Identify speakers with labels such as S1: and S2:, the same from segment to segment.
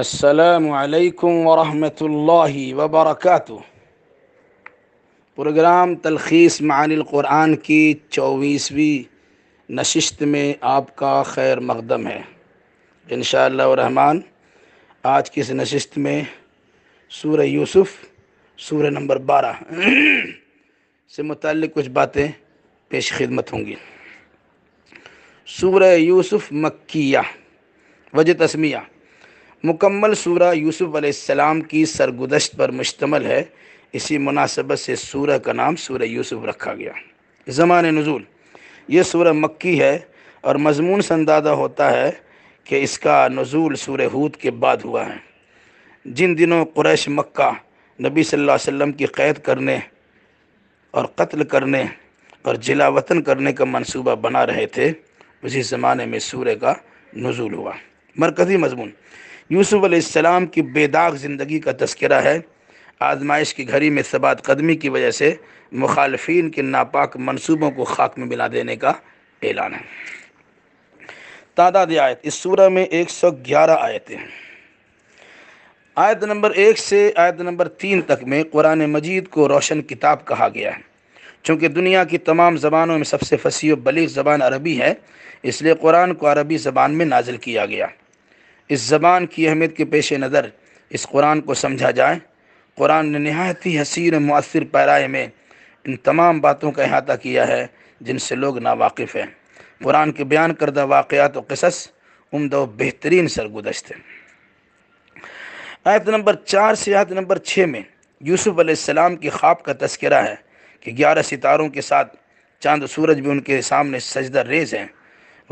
S1: अस्सलाम वालेकुम वरहमतुल्लाहि वबरकातु प्रोग्राम तलखीस मानिल कुरान की चौबीसवीं नशिस्त में आपका खैर मकदम है इन रहमान आज की इस नशिस्त में सूर यूसुफ सूर नंबर बारह से मुतल कुछ बातें पेश खिदमत होंगी सूर यूसुफ मक्या वज तस्मिया मुकम्मल सूरह यूसुफ़ अलैहिस्सलाम की सरगुदश्त पर मुश्तमल है इसी मुनासबत से सूरह का नाम सूरह यूसुफ़ रखा गया ज़मान नज़ुल ये सूरह मक्की है और मजमून संदादा होता है कि इसका नज़ुल सूरह हूद के बाद हुआ है जिन दिनों क्रैश मक्का नबी सल्लल्लाहु अलैहि वसल्लम की क़ैद करने और कत्ल करने और जिला वतन करने का मनसूबा बना रहे थे उसी ज़माने में सूर्य का नज़ुल हुआ मरकज़ी मजमून यूसुफ़ अलैहिस्सलाम की बेदाग ज़िंदगी का तस्करा है आजमाइश की घड़ी में सबात कदमी की वजह से मुखालफन के नापाक मनसूबों को खाक में मिला देने का ऐलान है तादाद आयत इस सूरह में 111 आयतें हैं आयत नंबर एक से आयत नंबर तीन तक में कुरान मजीद को रोशन किताब कहा गया है चूँकि दुनिया की तमाम ज़बानों में सबसे फसी व बलीग ज़बान अरबी है इसलिए कुरान को अरबी ज़बान में नाजिल किया गया इस ज़बान की अहमियत के पेश नज़र इस कुरान को समझा जाए कुरान ने नहायत ही हसीन मुसर पैराए में इन तमाम बातों का अहाता किया है जिनसे लोग नावाफ़ हैं कुरान के बयान करदा वाक़ात वसस उमद व बेहतरीन सरगुदश्त हैं आयत नंबर चार से आयत नंबर छः में यूसुफ़ आसमाम के ख्वाब का तस्करा है कि ग्यारह सितारों के साथ चांद सूरज भी उनके सामने सजदा रेज हैं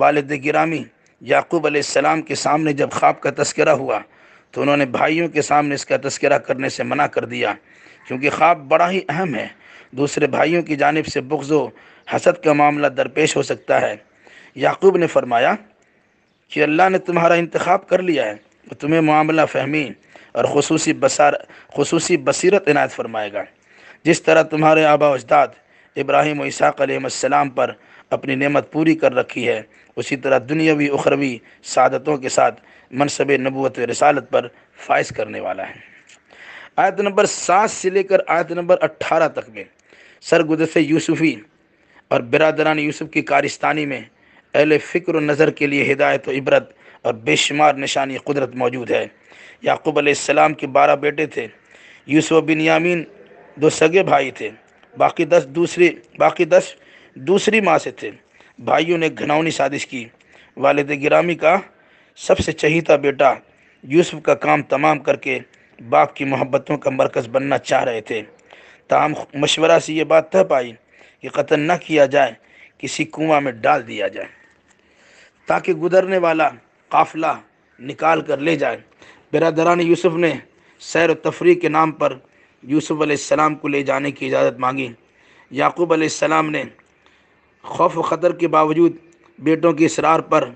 S1: वालद गिरामी याकूब आसमाम के सामने जब ख्वाब का तस्करा हुआ तो उन्होंने भाइयों के सामने इसका तस्करा करने से मना कर दिया क्योंकि ख्वाब बड़ा ही अहम है दूसरे भाइयों की जानब से बुग्ज़ हसद का मामला दरपेश हो सकता है याकूब ने फरमाया कि अल्लाह ने तुम्हारा इंतखब कर लिया है तो तुम्हें मामला फहमी और खसूस बसार खसूस बसरत इनायत फरमाएगा जिस तरह तुम्हारे आबा अजदाद इब्राहिम इसाक़ल पर अपनी नेमत पूरी कर रखी है उसी तरह दुनियावी उखरवी सादतों के साथ मनसब नबूत रसालत पर फायज करने वाला है आयत नंबर सात से लेकर आयत नंबर अट्ठारह तक में सरगुजस यूसुफ़ी और बिरदरान यूसुफ़ की कारिस्तानी में अहल फ़िक्र नज़र के लिए हिदायत इबरत और बेशुमार निशानी कुदरत मौजूद है याकूब आसमाम के बारह बेटे थे यूसुफ बिन यामीन दो सगे भाई थे बाकी दस दूसरे बाकी दस दूसरी माँ से थे भाइयों ने घनौनी साजिश की वालद गिरामी का सबसे चहीता बेटा यूसुफ का काम तमाम करके बाप की मोहब्बतों का मरकज़ बनना चाह रहे थे ताम मशवरा से ये बात तह पाई कि कतल न किया जाए किसी कुआ में डाल दिया जाए ताकि गुजरने वाला काफिला निकाल कर ले जाए बिरदरान यूसुफ ने सैर तफरी के नाम पर यूसुफ़ सलाम को ले जाने की इजाज़त मांगी याकूब सलाम ने खौफ ख़तर के बावजूद बेटों के इसरार पर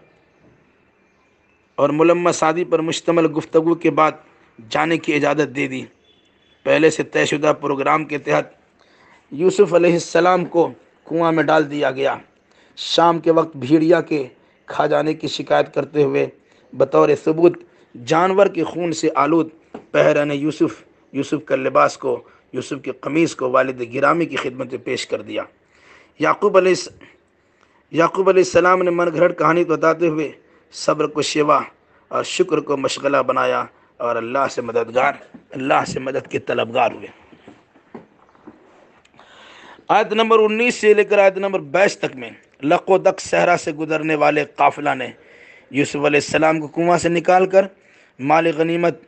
S1: और मुलम्मा शादी पर मुश्तमल गुफ्तु के बाद जाने की इजाज़त दे दी पहले से तयशुदा प्रोग्राम के तहत यूसुफ अलैहिस्सलाम को कुआं में डाल दिया गया शाम के वक्त भीड़िया के खा जाने की शिकायत करते हुए बतौर सबूत जानवर के खून से आलूद पहरन यूसुफ यूसुफ का लिबास को यूसुफ की कमीज़ को वालद गिरामी की खिदमत पेश कर दिया याकूब याकूब सलाम ने मनगढ़ कहानी बताते हुए सब्र को शेवा और शुक्र को मशगला बनाया और अल्लाह से मददगार अल्लाह से मदद के तलबगार हुए आयत नंबर 19 से लेकर आयत नंबर 22 तक में लकोदक सहरा से गुजरने वाले काफिला ने यूसुफ सलाम को कुआं से निकाल कर माल गनीमत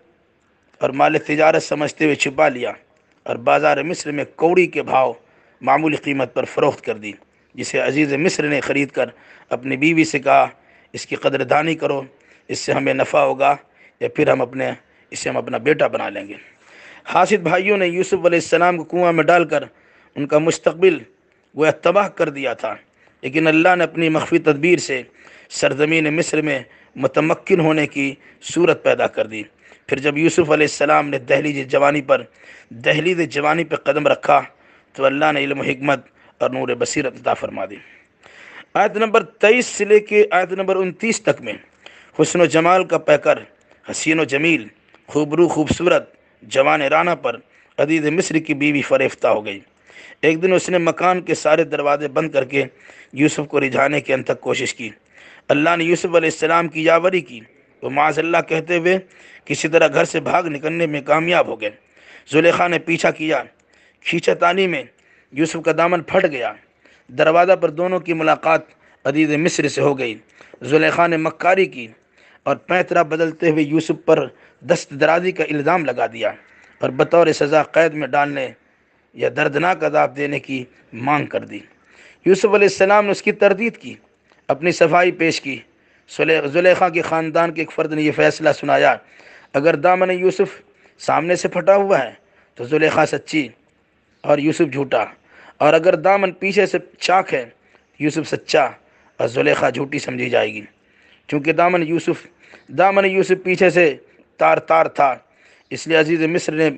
S1: और माल तजारत समझते हुए छुपा लिया और बाज़ार मिस्र में कौड़ी के भाव मामूली कीमत पर फ़रोख्त कर दी जिसे अजीज़ मिस्र ने ख़रीद कर अपनी बीवी से कहा इसकी कदरदानी करो इससे हमें नफ़ा होगा या फिर हम अपने इसे हम अपना बेटा बना लेंगे हासिद भाइयों ने यूसुफ़ अलैहिस्सलाम को कुआं में डालकर उनका मुस्तबिल वह तबाह कर दिया था लेकिन अल्लाह ने अपनी मख्फी तदबीर से सरजमीन मिस्र में मतमक्न होने की सूरत पैदा कर दी फिर जब यूसुफ़ अलैहिस्सलाम ने दहलीज जवानी पर दहलीज जवानी पर कदम रखा तो अल्लाह ने इल्म हिकमत और नूर बसीरत अता फरमा दी आयत नंबर तेईस से लेके आयत नंबर उनतीस तक में व जमाल का पैकर हसीन जमील खूबरू खूबसूरत जवान राना पर अदीद मिस्र की बीवी फरेफ्ता हो गई एक दिन उसने मकान के सारे दरवाजे बंद करके यूसुफ को रिझाने की अंत तक कोशिश की अल्लाह ने यूसुफ की यावरी की वो माजल्ला कहते हुए किसी तरह घर से भाग निकलने में कामयाब हो गए जुलेखा ने पीछा किया खींचातानी में यूसुफ का दामन फट गया दरवाज़ा पर दोनों की मुलाकात अदीद मिस्र से हो गई जुलेखा ने मक्कारी की और पैतरा बदलते हुए यूसुफ पर दस्त दराजी का इल्ज़ाम लगा दिया और बतौर सज़ा कैद में डालने या दर्दनाक अदाब देने की मांग कर दी यूसुफ अलैहिस्सलाम ने उसकी तरदीद की अपनी सफाई पेश की जुलेखा के ख़ानदान के एक फ़र्द ने यह फ़ैसला सुनाया अगर दामन यूसुफ सामने से फटा हुआ है तो जुलेखा सच्ची और यूसुफ झूठा और अगर दामन पीछे से चाक है यूसुफ सच्चा और जुलेखा झूठी समझी जाएगी क्योंकि दामन यूसुफ दामन यूसुफ पीछे से तार तार था इसलिए अजीज़ मिस्र ने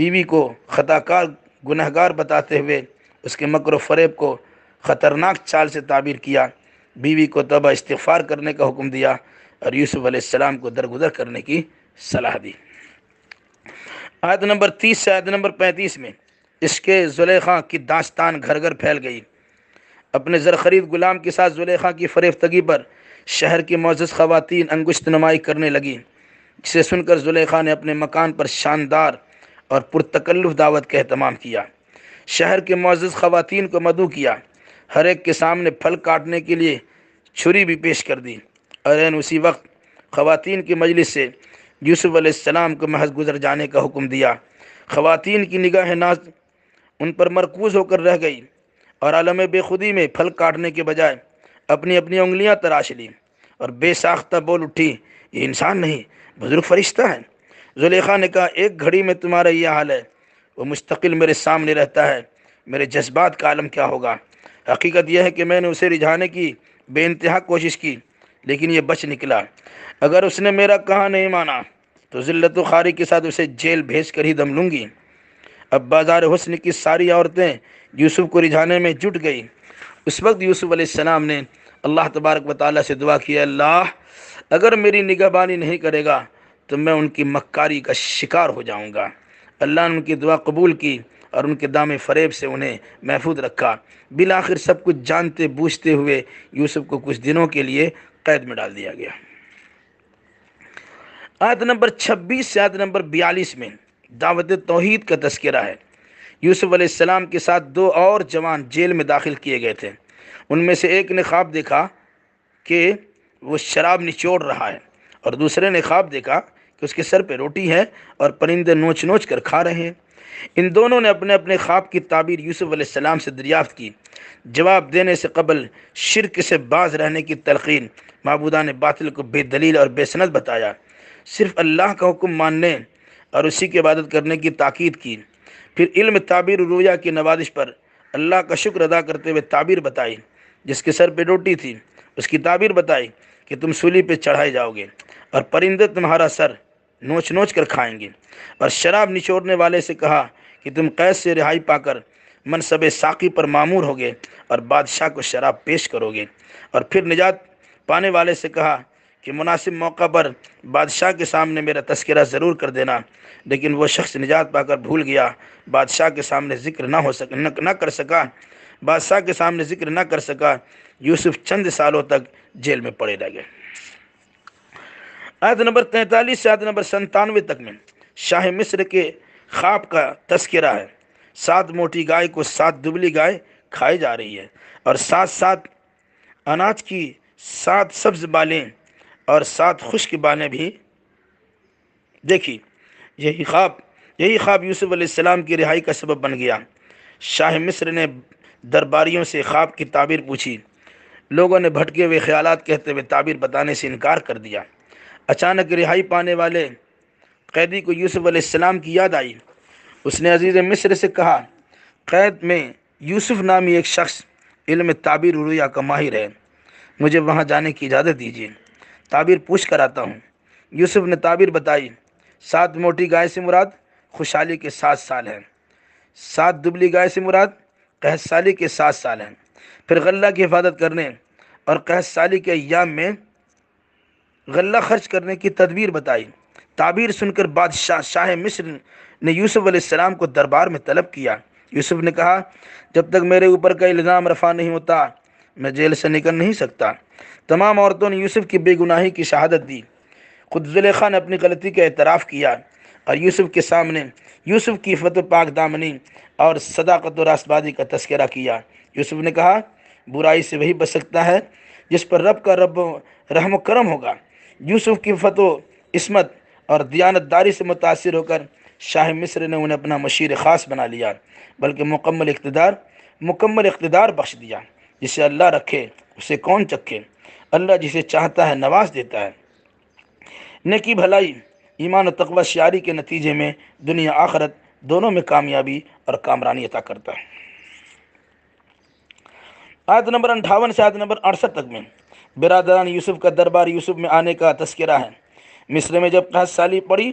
S1: बीवी को ख़ताकार गुनहगार बताते हुए उसके मकर फरेब को ख़तरनाक चाल से ताबीर किया बीवी को तबा इस्तफ़ार करने का हुक्म दिया और यूसुफ़ आसमाम को दरगुदर करने की सलाह दी आयत नंबर तीस से आयत नंबर पैंतीस में इसके जुलेखा की दास्तान घर घर फैल गई अपने जरखरीद गुलाम के साथ जुलेखा की फरेफ्तगी पर शहर की मोजस ख़वान अंगुश्त नुमाई करने लगी जिसे सुनकर जुलेखा ने अपने मकान पर शानदार और पुरतकल्लुफ़ दावत का अहतमाम किया शहर के मोजस ख़वान को मदू किया हर एक के सामने फल काटने के लिए छुरी भी पेश कर दी और उसी वक्त ख़वान की मजलिस से यूसुफ़ को महज गुजर जाने का हुक्म दिया ख़वान की निगाह नाज उन पर मरकूज़ होकर रह गई और आलम बेखुदी में फल काटने के बजाय अपनी अपनी उंगलियां तराश ली और बेसाख्ता बोल उठी ये इंसान नहीं बुज़ुर्ग फरिश्ता है जुलेखा ने कहा एक घड़ी में तुम्हारा यह हाल है वो मुस्तकिल मेरे सामने रहता है मेरे जज्बात का आलम क्या होगा हकीकत यह है कि मैंने उसे रिझाने की बेानतहा कोशिश की लेकिन यह बच निकला अगर उसने मेरा कहा नहीं माना तो ज़िल्लत खारी के साथ उसे जेल भेज कर ही दम लूँगी अब बाज़ार हुसन की सारी औरतें यूसुफ को रिझाने में जुट गई उस वक्त यूसुफ सलाम ने अल्लाह तबारक वाली से दुआ किया अल्लाह अगर मेरी निगहबानी नहीं करेगा तो मैं उनकी मक्कारी का शिकार हो जाऊंगा अल्लाह ने उनकी दुआ कबूल की और उनके दाम फरेब से उन्हें महफूज रखा बिल आखिर सब कुछ जानते बूझते हुए यूसुफ को कुछ दिनों के लिए कैद में डाल दिया गया आयत नंबर 26 से आयत नंबर 42 में दावत तोहद का तस्करा है यूसुफ़ के साथ दो और जवान जेल में दाखिल किए गए थे उनमें से एक ने ख्वाब देखा कि वो शराब निचोड़ रहा है और दूसरे ने ख्वाब देखा कि उसके सर पर रोटी है और परिंदे नोच नोच कर खा रहे हैं इन दोनों ने अपने अपने ख्वाब की ताबीर यूसुफ़ से दरियाफ़त की जवाब देने से कबल शिरक से बाज रहने की तलकिन महबूदा ने बातिल को बेदलील और बेसनत बताया सिर्फ अल्लाह का हुक्म मानने और उसी की इबादत करने की ताक़द की फिर इल्म ताबीर रुया की नवाजिश पर अल्लाह का शुक्र अदा करते हुए ताबीर बताई जिसके सर पे रोटी थी उसकी ताबीर बताई कि तुम सूली पे चढ़ाए जाओगे और परिंदे तुम्हारा सर नोच नोच कर खाएंगे और शराब निचोड़ने वाले से कहा कि तुम कैद से रिहाई पाकर मनसब साकी पर मामूर होगे और बादशाह को शराब पेश करोगे और फिर निजात पाने वाले से कहा कि मुनासिब मौका पर बादशाह के सामने मेरा तस्करा ज़रूर कर देना लेकिन वह शख्स निजात पाकर भूल गया बादशाह के सामने ज़िक्र ना हो सक न, न कर सका बादशाह के सामने ज़िक्र ना कर सका यूसुफ चंद सालों तक जेल में पड़े रह गए आयत नंबर तैंतालीस से आयत नंबर संतानवे तक में शाह मिस्र के ख्वाब का तस्करा है सात मोटी गाय को सात दुबली गाय खाई जा रही है और साथ साथ अनाज की सात सब्ज बालें और सात की बाने भी देखी यही ख्वाब यही ख्वाब यूसुफ अलैहिस्सलाम की रिहाई का सबब बन गया शाह मिस्र ने दरबारियों से ख्वाब की ताबीर पूछी लोगों ने भटके हुए ख्याल कहते हुए ताबीर बताने से इनकार कर दिया अचानक रिहाई पाने वाले कैदी को यूसुफ अलैहिस्सलाम की याद आई उसने अजीज़ मिस्र से कहा कैद में यूसुफ नामी एक शख्स इल्म ताबीर रुया का माहिर है मुझे वहाँ जाने की इजाज़त दीजिए ताबीर पूछ कर आता हूँ यूसुफ ने ताबीर बताई सात मोटी गाय से मुराद खुशहाली के सात साल हैं सात दुबली गाय से मुराद कहत साली के सात साल हैं फिर गल्ला की हिफाजत करने और कहत साली के अयाम में गल्ला खर्च करने की तदबीर बताई ताबीर सुनकर बादशाह शाह मिस्र ने यूसुफ़ अलैहिस्सलाम को दरबार में तलब किया यूसुफ ने कहा जब तक मेरे ऊपर का इल्ज़ाम रफा नहीं होता मैं जेल से निकल नहीं सकता तमाम औरतों ने यूसुफ़ की बेगुनाही की शहादत दी खुद जुलेखा ने अपनी गलती का एतराफ़ किया और यूसुफ़ के सामने यूसुफ़ की फत पाक दामनी और सदाकत और रास्तबाजी का तस्करा किया यूसुफ़ ने कहा बुराई से वही बच सकता है जिस पर रब का रब रहम करम होगा यूसुफ़ की फतो इसमत और दारी से मुतासर होकर शाह मिस्र ने उन्हें अपना मशीर ख़ास बना लिया बल्कि मुकम्मल इकतदार मुकम्मल इकतदार बख्श दिया जिसे अल्लाह रखे उसे कौन चखे अल्लाह जिसे चाहता है नवाज देता है नेकी भलाई ईमान और तकबा शारी के नतीजे में दुनिया आखरत दोनों में कामयाबी और कामरानी अता करता है आयत नंबर अंठावन से आयत नंबर अड़सठ तक में बिरादरान यूसुफ का दरबार यूसुफ में आने का तस्करा है मिस्र में जब कहा साली पड़ी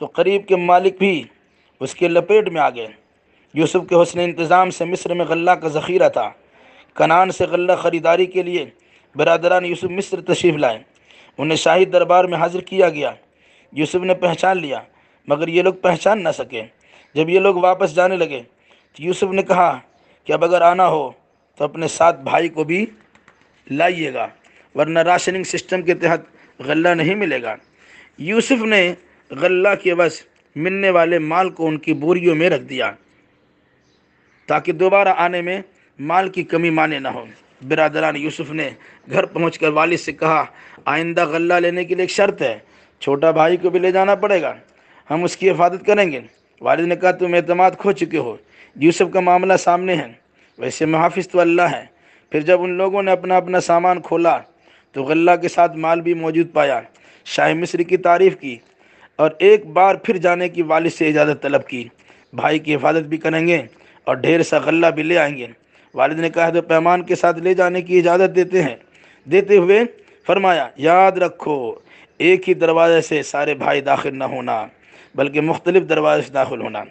S1: तो करीब के मालिक भी उसके लपेट में आ गए यूसुफ के हसन इंतज़ाम से मिस्र में गल्ला का ज़ख़ीरा था कनान से गल्ला ख़रीदारी के लिए बरदरान यूसुफ मिस्र तशरीफ़ लाए उन्हें शाही दरबार में हाजिर किया गया यूसुफ ने पहचान लिया मगर ये लोग पहचान ना सके जब ये लोग वापस जाने लगे तो यूसुफ ने कहा कि अब अगर आना हो तो अपने सात भाई को भी लाइएगा वरना राशनिंग सिस्टम के तहत गल्ला नहीं मिलेगा यूसुफ ने गल्ला के बस मिलने वाले माल को उनकी बोरियों में रख दिया ताकि दोबारा आने में माल की कमी माने ना हो बिरादरान यूसुफ ने घर पहुँच कर वालिद से कहा आइंदा गल्ला लेने के लिए एक शर्त है छोटा भाई को भी ले जाना पड़ेगा हम उसकी हिफाजत करेंगे वालिद ने कहा तुम अतमाद खो चुके हो यूसुफ का मामला सामने है वैसे महाफिज तो अल्लाह है फिर जब उन लोगों ने अपना अपना सामान खोला तो गल्ला के साथ माल भी मौजूद पाया शाह मिस्र की तारीफ़ की और एक बार फिर जाने की वालिद से इजाज़त तलब की भाई की हिफाजत भी करेंगे और ढेर सा गल्ला भी ले आएंगे वालिद ने कहा तो पैमान के साथ ले जाने की इजाज़त देते हैं देते हुए फरमाया याद रखो एक ही दरवाजे से सारे भाई दाखिल ना होना बल्कि मुख्तलिफ दरवाजे से दाखिल होना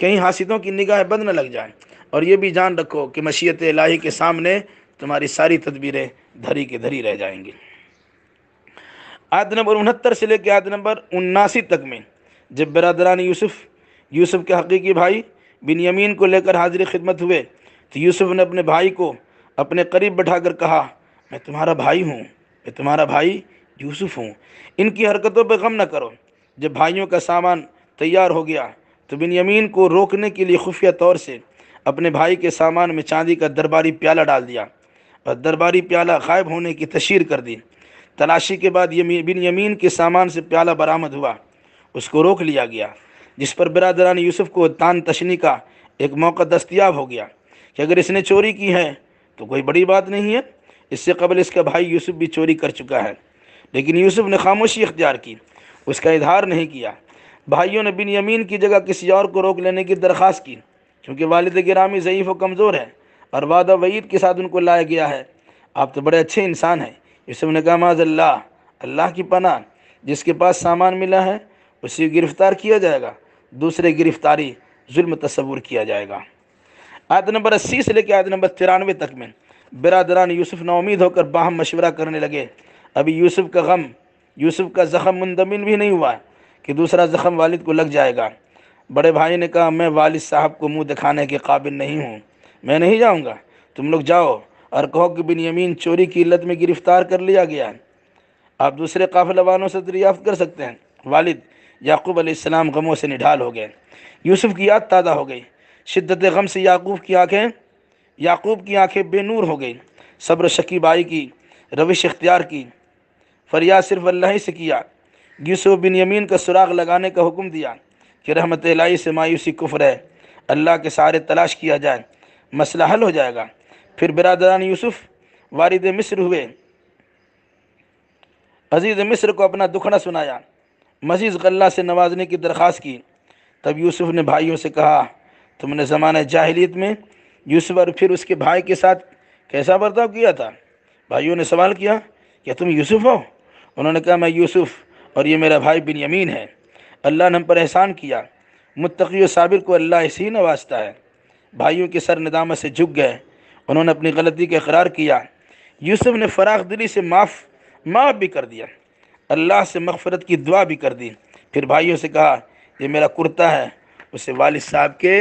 S1: कहीं हासिलों की निगाह बंद न लग जाए और ये भी जान रखो कि मशीत इलाही के सामने तुम्हारी सारी तदबीरें धरी के धरी रह जाएंगी आयत नंबर उनहत्तर से लेकर आयत नंबर उन्नासी तक में जब बरदरान यूसुफ यूसुफ के हकीकी भाई बिन यमीन को लेकर हाजिर खिदमत हुए तो यूसुफ ने अपने भाई को अपने करीब बैठा कर कहा मैं तुम्हारा भाई हूँ मैं तुम्हारा भाई यूसुफ हूँ इनकी हरकतों पर गम न करो जब भाइयों का सामान तैयार हो गया तो बिन यमीन को रोकने के लिए खुफिया तौर से अपने भाई के सामान में चांदी का दरबारी प्याला डाल दिया और दरबारी प्याला गायब होने की तशहर कर दी तलाशी के बाद यमी, बिन यमीन के सामान से प्याला बरामद हुआ उसको रोक लिया गया जिस पर बिरादरान यूसुफ को तान तशनी का एक मौका दस्तियाब हो गया कि अगर इसने चोरी की है तो कोई बड़ी बात नहीं है इससे कबल इसका भाई यूसुफ भी चोरी कर चुका है लेकिन यूसुफ ने खामोशी इख्तियार की उसका इधार नहीं किया भाइयों ने बिन यमीन की जगह किसी और को रोक लेने की दरख्वास्त की क्योंकि वालद गिरामी ज़यीफ़ व कमज़ोर है और वादा वईद के साथ उनको लाया गया है आप तो बड़े अच्छे इंसान हैं यूसुफ ने कहा माजल्ला अल्लाह की पना जिसके पास सामान मिला है उसे गिरफ़्तार किया जाएगा दूसरे गिरफ़्तारी जुल्म तस्वूर किया जाएगा आयत नंबर अस्सी से लेकर आयत नंबर तिरानवे तक में बिरादरान यूसुफ नाउमीद होकर बाहम मशवरा करने लगे अभी यूसुफ का गम यूसुफ का ज़ख़म मुंदमिन भी नहीं हुआ कि दूसरा ज़ख़म वालिद को लग जाएगा बड़े भाई ने कहा मैं वालिद साहब को मुंह दिखाने के काबिल नहीं हूँ मैं नहीं जाऊँगा तुम लोग जाओ और कहो कि बिन यमीन चोरी की इल्लत में गिरफ़्तार कर लिया गया आप दूसरे काफिलवानों वालों से दरियाफ्त कर सकते हैं वालिद याकूब अलैहिस्सलाम गमों से निढाल हो गए यूसुफ की याद ताज़ा हो गई शिद्दत गम से याकूब की आंखें याकूब की आंखें बेनूर हो गई सब्र शकी बाई की रविश इख्तियार की फरियाद सिर्फ अल्लाह ही से किया यूसुफ बिन यमीन का सुराग लगाने का हुक्म दिया कि रहमत लाई से मायूसी कुफर है अल्लाह के सारे तलाश किया जाए मसला हल हो जाएगा फिर बिरादरान यूसुफ वारिद मिस्र हुए अजीज़ मिस्र को अपना दुखड़ा सुनाया मजीद गल्ला से नवाजने की दरख्वास्त की तब यूसुफ ने भाइयों से कहा तुमने ज़माने जाहिलियत में यूसुफ और फिर उसके भाई के साथ कैसा बर्ताव किया था भाइयों ने सवाल किया क्या तुम यूसुफ हो उन्होंने कहा मैं यूसुफ और ये मेरा भाई बिन यमीन है अल्लाह ने हम पर एहसान किया मुतकी साबिर को अल्लाह इसी ही नवाजता है भाइयों के सर नदामत से झुक गए उन्होंने अपनी गलती का इकरार किया यूसुफ ने फराख दिली से माफ़ माफ़ भी कर दिया अल्लाह से मगफरत की दुआ भी कर दी फिर भाइयों से कहा ये मेरा कुर्ता है उसे वालिद साहब के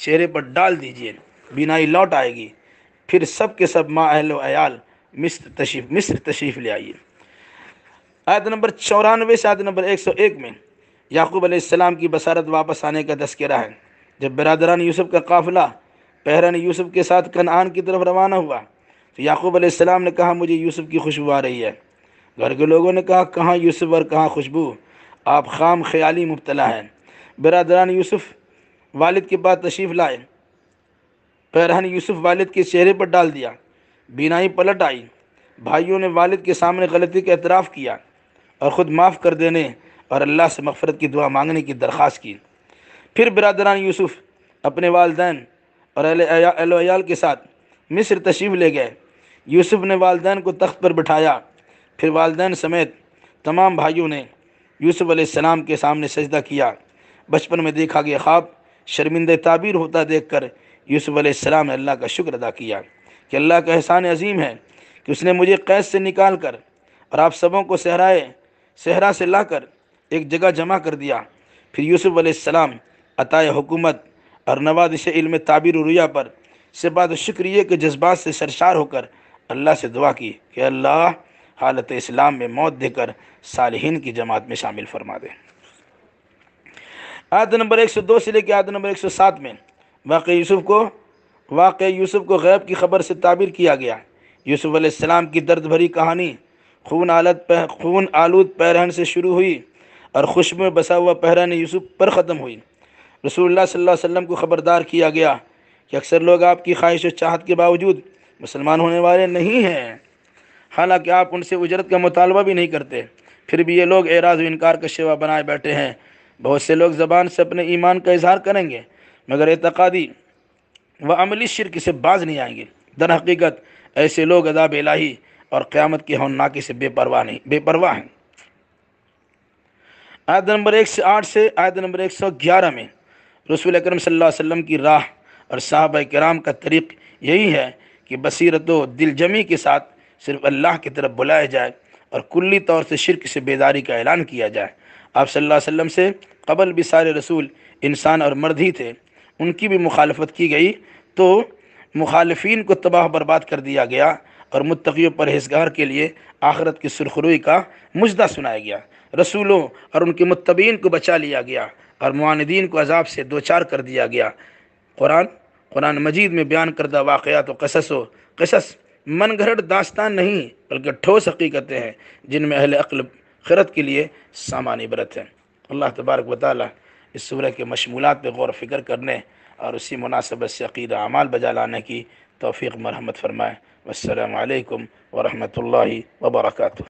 S1: चेहरे पर डाल दीजिए बिनाई लौट आएगी फिर सब के सब माँ अहल अयाल मिस्र तशीफ मिस्र तशीफ ले आइए आयत नंबर चौरानवे से आयत नंबर एक सौ एक में याकूब आसमाम की बसारत वापस आने का तस्करा है जब बरदरान यूसुफ का काफ़िला पहरन यूसुफ के साथ कनान की तरफ रवाना हुआ तो याकूब आसमाम ने कहा मुझे यूसुफ की खुशबू आ रही है घर के लोगों ने कहा कहाँ यूसुफ और कहाँ खुशबू आप खाम ख्याली मुबतला हैं बरदरान यूसुफ़ वालिद के पास तशरीफ़ लाए पैरहन यूसुफ वालिद के चेहरे पर डाल दिया बीनाई पलट आई भाइयों ने वालिद के सामने गलती का एतराफ़ किया और ख़ुद माफ़ कर देने और अल्लाह से मफ़रत की दुआ मांगने की दरख्वास्त की फिर बरदरान यूसुफ अपने वालदेन और अलोयाल के साथ मिस्र तशीफ ले गए यूसुफ ने वालदेन को तख्त पर बिठाया फिर वालदेन समेत तमाम भाइयों ने यूसुफ़ सलाम के सामने सजदा किया बचपन में देखा गया ख्वाब शर्मिंद ताबीर होता देख कर यूसुफ़ ने अल्लाह का शुक्र अदा किया कि अल्लाह का एहसान अजीम है कि उसने मुझे कैद से निकाल कर और आप सबों को सहराए सहरा से लाकर एक जगह जमा कर दिया फिर यूसुफ़ अलैहिस्सलाम अताए हुकूमत और नवादिश इल्म ताबीर रुया पर से बात शुक्रिय के जज्बात से सरशार होकर अल्लाह से दुआ की कि अल्लाह हालत इस्लाम में मौत देकर सालहीन की जमात में शामिल फरमा दे आयत नंबर 102 से लेकर आयत नंबर 107 में वाक़ यूसुफ को वाक़ यूसुफ को गैब की खबर से ताबीर किया गया यूसुफ अलैहिस्सलाम की दर्द भरी कहानी खून आलत पह, खून आलूद पहरन से शुरू हुई और खुशबू बसा हुआ पहरन यूसुफ पर ख़त्म हुई रसूल सल्लल्लाहु अलैहि वसल्लम को ख़बरदार किया गया कि अक्सर लोग आपकी ख्वाहिश और चाहत के बावजूद मुसलमान होने वाले नहीं हैं हालांकि आप उनसे उजरत का मुतालबा भी नहीं करते फिर भी ये लोग एराज इनकार का शेवा बनाए बैठे हैं बहुत से लोग ज़बान से अपने ईमान का इजहार करेंगे मगर एतकादी व अमली शिरक से बाज नहीं आएंगे दर हकीकत ऐसे लोग अदाब इलाही और क़्यामत की हौनाकी से बेपरवाह नहीं बेपरवाह हैं आयत नंबर एक से आठ से आयत नंबर एक सौ ग्यारह में रसूल अक्रम वसम की राह और साहब कराम का तरीक़ यही है कि बसीरत व दिलजमी के साथ सिर्फ अल्लाह की तरफ बुलाया जाए और कुल्ली तौर से शिरक से बेदारी का ऐलान किया जाए आप सल्लल्लाहु अलैहि वसल्लम से कबल भी सारे रसूल इंसान और मर्द ही थे उनकी भी मुखालफत की गई तो मुखालफन को तबाह बर्बाद कर दिया गया और पर हिसगार के लिए आखरत की सुरखरुई का मुजदा सुनाया गया रसूलों और उनके मुतबीन को बचा लिया गया और मानदीन को अजाब से दो चार कर दिया गया कुरान कुरान मजीद में बयान करदा वाक़ात कससो कसस मनगढ़ दास्तान नहीं बल्कि ठोस हकीकतें हैं जिनमें अहल अक्ल आखिरत के लिए सामान्य इबरत है अल्लाह तबारक वाल इस सूरह के मशमूलत पर गौर फ़िक्र करने और उसी मुनासबत से अकीदा अमाल बजा लाने की तोफ़ी मरहमत फरमाए वालकम वरहमल वबरकू